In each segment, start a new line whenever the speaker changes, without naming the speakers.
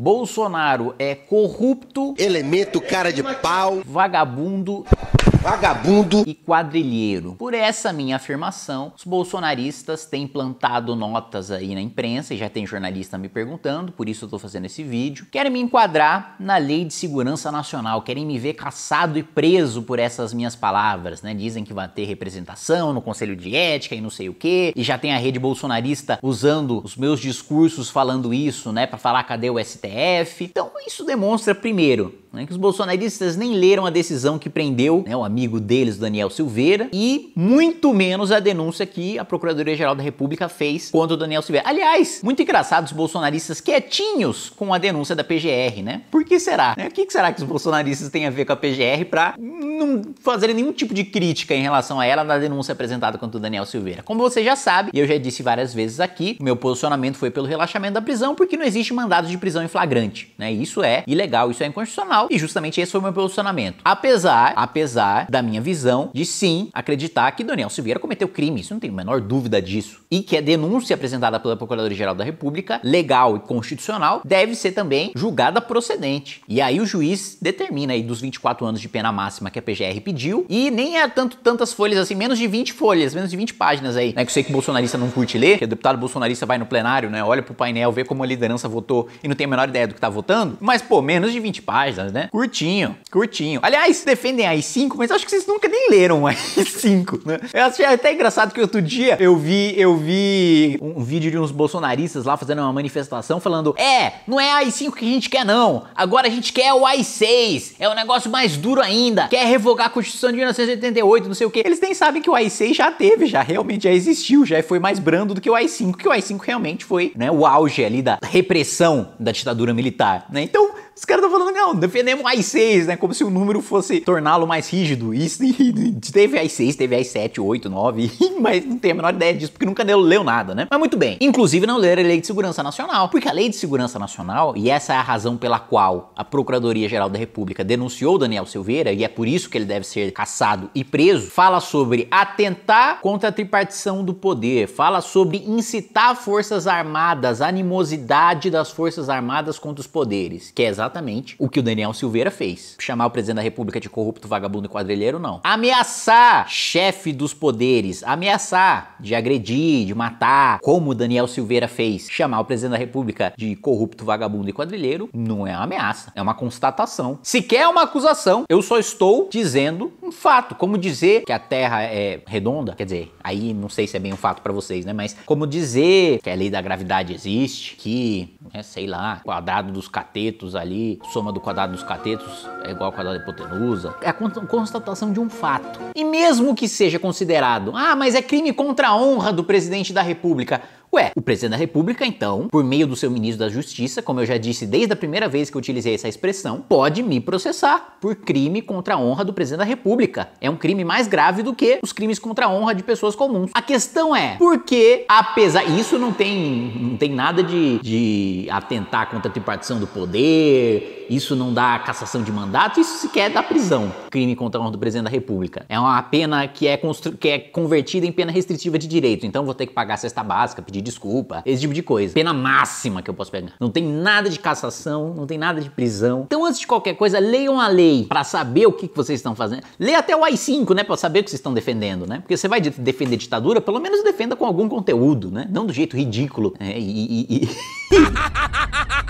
Bolsonaro é corrupto, elemento cara de pau, vagabundo vagabundo e quadrilheiro. Por essa minha afirmação, os bolsonaristas têm plantado notas aí na imprensa, e já tem jornalista me perguntando, por isso eu tô fazendo esse vídeo. Querem me enquadrar na Lei de Segurança Nacional, querem me ver caçado e preso por essas minhas palavras, né? Dizem que vai ter representação no Conselho de Ética e não sei o que, e já tem a rede bolsonarista usando os meus discursos falando isso, né, para falar cadê o STF. Então, isso demonstra primeiro né, que os bolsonaristas nem leram a decisão que prendeu né, o amigo deles, Daniel Silveira, e muito menos a denúncia que a Procuradoria-Geral da República fez contra o Daniel Silveira. Aliás, muito engraçado os bolsonaristas quietinhos com a denúncia da PGR, né? Por que será? Né? O que será que os bolsonaristas têm a ver com a PGR para não fazerem nenhum tipo de crítica em relação a ela na denúncia apresentada contra o Daniel Silveira? Como você já sabe, e eu já disse várias vezes aqui, meu posicionamento foi pelo relaxamento da prisão porque não existe mandado de prisão em flagrante, né? Isso é ilegal, isso é inconstitucional e justamente esse foi o meu posicionamento. Apesar, apesar da minha visão de sim acreditar que Daniel Silveira cometeu crime, isso não tem a menor dúvida disso. E que a denúncia apresentada pela Procuradoria-Geral da República, legal e constitucional, deve ser também julgada procedente. E aí o juiz determina aí dos 24 anos de pena máxima que a PGR pediu, e nem é tanto tantas folhas assim, menos de 20 folhas, menos de 20 páginas aí, né, que eu sei que o bolsonarista não curte ler, que o deputado bolsonarista vai no plenário, né, olha pro painel, vê como a liderança votou e não tem a menor ideia do que tá votando, mas pô, menos de 20 páginas, anos, né? Curtinho, curtinho. Aliás, defendem a i5, mas acho que vocês nunca nem leram a i5, né? Eu achei até engraçado que outro dia eu vi, eu vi um vídeo de uns bolsonaristas lá fazendo uma manifestação falando: "É, não é a i5 que a gente quer não. Agora a gente quer o i6. É o um negócio mais duro ainda. Quer revogar a Constituição de 1988, não sei o que. Eles nem sabem que o i6 já teve, já realmente já existiu, já foi mais brando do que o i5, que o i5 realmente foi, né, o auge ali da repressão da ditadura militar, né? Então, os caras estão falando, não, defendemos o i6, né? Como se o número fosse torná-lo mais rígido. E, e teve i6, teve i7, 8, 9, mas não tem a menor ideia disso, porque nunca leu, leu nada, né? Mas muito bem. Inclusive não ler a Lei de Segurança Nacional, porque a Lei de Segurança Nacional, e essa é a razão pela qual a Procuradoria-Geral da República denunciou Daniel Silveira, e é por isso que ele deve ser caçado e preso, fala sobre atentar contra a tripartição do poder, fala sobre incitar forças armadas, animosidade das forças armadas contra os poderes, que é exatamente exatamente o que o Daniel Silveira fez. Chamar o presidente da República de corrupto, vagabundo e quadrilheiro, não. Ameaçar chefe dos poderes, ameaçar de agredir, de matar, como o Daniel Silveira fez. Chamar o presidente da República de corrupto, vagabundo e quadrilheiro não é uma ameaça, é uma constatação. Sequer é uma acusação, eu só estou dizendo um fato. Como dizer que a Terra é redonda, quer dizer, aí não sei se é bem um fato para vocês, né? Mas como dizer que a lei da gravidade existe, que, é, sei lá, quadrado dos catetos ali ali, soma do quadrado dos catetos é igual ao quadrado da hipotenusa. É a constatação de um fato. E mesmo que seja considerado, ah, mas é crime contra a honra do presidente da república, Ué, o presidente da República, então, por meio do seu ministro da Justiça, como eu já disse desde a primeira vez que eu utilizei essa expressão, pode me processar por crime contra a honra do presidente da República. É um crime mais grave do que os crimes contra a honra de pessoas comuns. A questão é, por que, apesar. Isso não tem, não tem nada de, de atentar contra a tripartição do poder isso não dá cassação de mandato, isso sequer dá prisão. Crime contra a honra do presidente da República. É uma pena que é, que é convertida em pena restritiva de direito. Então vou ter que pagar a cesta básica, pedir desculpa, esse tipo de coisa. Pena máxima que eu posso pegar. Não tem nada de cassação, não tem nada de prisão. Então antes de qualquer coisa, leiam a lei para saber o que, vocês estão fazendo. Leia até o AI-5, né, para saber o que vocês estão defendendo, né? Porque você vai defender ditadura, pelo menos defenda com algum conteúdo, né? Não do jeito ridículo. É, e... e, e...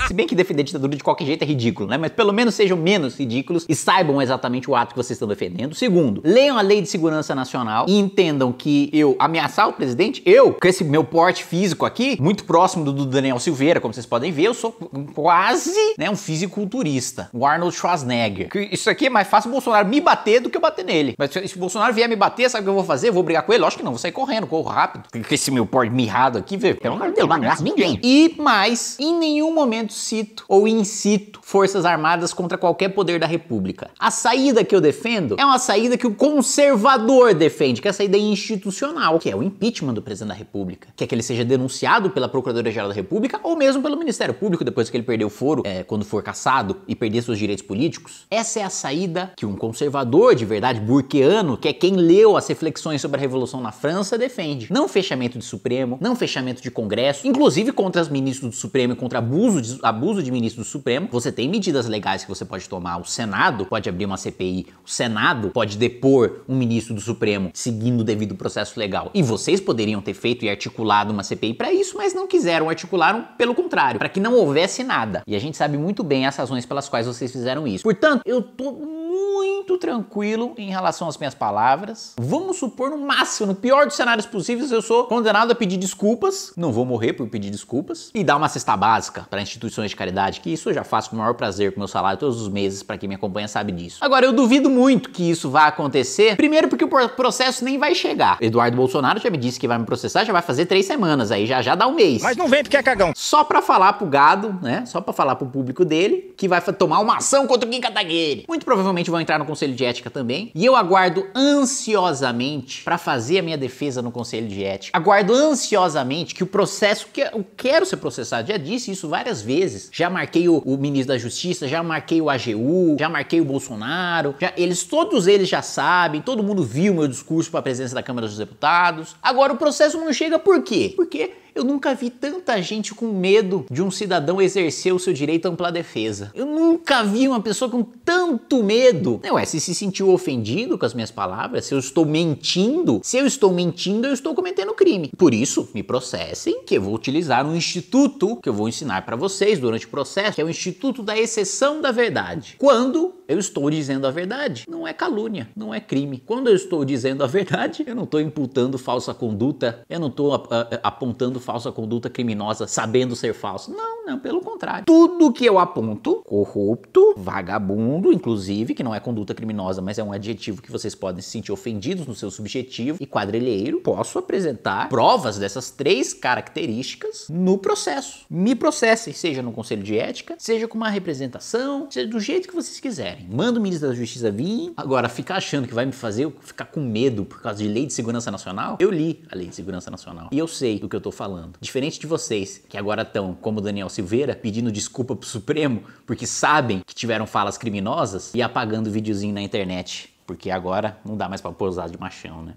Se bem que defender ditadura de qualquer jeito é ridículo né? Mas pelo menos sejam menos ridículos e saibam exatamente o ato que vocês estão defendendo. Segundo, leiam a Lei de Segurança Nacional e entendam que eu ameaçar o presidente, eu, com esse meu porte físico aqui, muito próximo do, do Daniel Silveira, como vocês podem ver, eu sou quase né, um fisiculturista, o Arnold Schwarzenegger. isso aqui é mais fácil o Bolsonaro me bater do que eu bater nele. Mas se o Bolsonaro vier me bater, sabe o que eu vou fazer? vou brigar com ele? Lógico que não, vou sair correndo, corro rápido. Com esse meu porte mirrado aqui, velho, pelo amor de Deus, não ninguém. E mais, em nenhum momento cito ou incito forças forças armadas contra qualquer poder da república. A saída que eu defendo é uma saída que o conservador defende, que é a saída institucional, que é o impeachment do presidente da república, que é que ele seja denunciado pela Procuradoria-Geral da República ou mesmo pelo Ministério Público depois que ele perdeu o foro, é, quando for caçado e perder seus direitos políticos. Essa é a saída que um conservador de verdade, burqueano, que é quem leu as reflexões sobre a Revolução na França, defende. Não fechamento de Supremo, não fechamento de Congresso, inclusive contra os ministros do Supremo e contra abuso de, abuso de ministros do Supremo, você tem medidas medidas legais que você pode tomar. O Senado pode abrir uma CPI, o Senado pode depor um ministro do Supremo seguindo o devido processo legal. E vocês poderiam ter feito e articulado uma CPI para isso, mas não quiseram, articularam pelo contrário, para que não houvesse nada. E a gente sabe muito bem as razões pelas quais vocês fizeram isso. Portanto, eu tô muito tranquilo em relação às minhas palavras. Vamos supor no máximo, no pior dos cenários possíveis, eu sou condenado a pedir desculpas, não vou morrer por pedir desculpas e dar uma cesta básica para instituições de caridade, que isso eu já faço com o maior prazer fazer com meu salário todos os meses, para quem me acompanha sabe disso. Agora, eu duvido muito que isso vá acontecer, primeiro porque o processo nem vai chegar. Eduardo Bolsonaro já me disse que vai me processar, já vai fazer três semanas, aí já já dá um mês. Mas não vem porque é cagão. Só pra falar pro gado, né, só pra falar pro público dele, que vai tomar uma ação contra o Kim Kataguiri. Muito provavelmente vão entrar no Conselho de Ética também, e eu aguardo ansiosamente para fazer a minha defesa no Conselho de Ética. Aguardo ansiosamente que o processo, que eu quero ser processado, já disse isso várias vezes, já marquei o, o ministro da Justiça, já marquei o AGU, já marquei o Bolsonaro, já, eles todos eles já sabem, todo mundo viu meu discurso para a presidência da Câmara dos Deputados. Agora o processo não chega por quê? Porque eu nunca vi tanta gente com medo de um cidadão exercer o seu direito à ampla defesa. Eu nunca vi uma pessoa com tanto medo. é, se se sentiu ofendido com as minhas palavras, se eu estou mentindo, se eu estou mentindo, eu estou cometendo crime. Por isso, me processem, que eu vou utilizar um instituto que eu vou ensinar para vocês durante o processo, que é o Instituto da Exceção da Verdade. Quando eu estou dizendo a verdade, não é calúnia, não é crime. Quando eu estou dizendo a verdade, eu não estou imputando falsa conduta, eu não estou apontando falsa conduta criminosa sabendo ser falso. Não, não, pelo contrário. Tudo que eu aponto, corrupto, vagabundo, inclusive, que não é conduta criminosa, mas é um adjetivo que vocês podem se sentir ofendidos no seu subjetivo e quadrilheiro, posso apresentar provas dessas três características no processo. Me processem, seja no conselho de ética, seja com uma representação, seja do jeito que vocês quiserem. Manda o ministro da Justiça vir. Agora, ficar achando que vai me fazer ficar com medo por causa de lei de segurança nacional? Eu li a lei de segurança nacional e eu sei do que eu tô falando falando. Diferente de vocês, que agora estão, como Daniel Silveira, pedindo desculpa pro Supremo porque sabem que tiveram falas criminosas e apagando videozinho na internet. Porque agora não dá mais pra pousar de machão, né?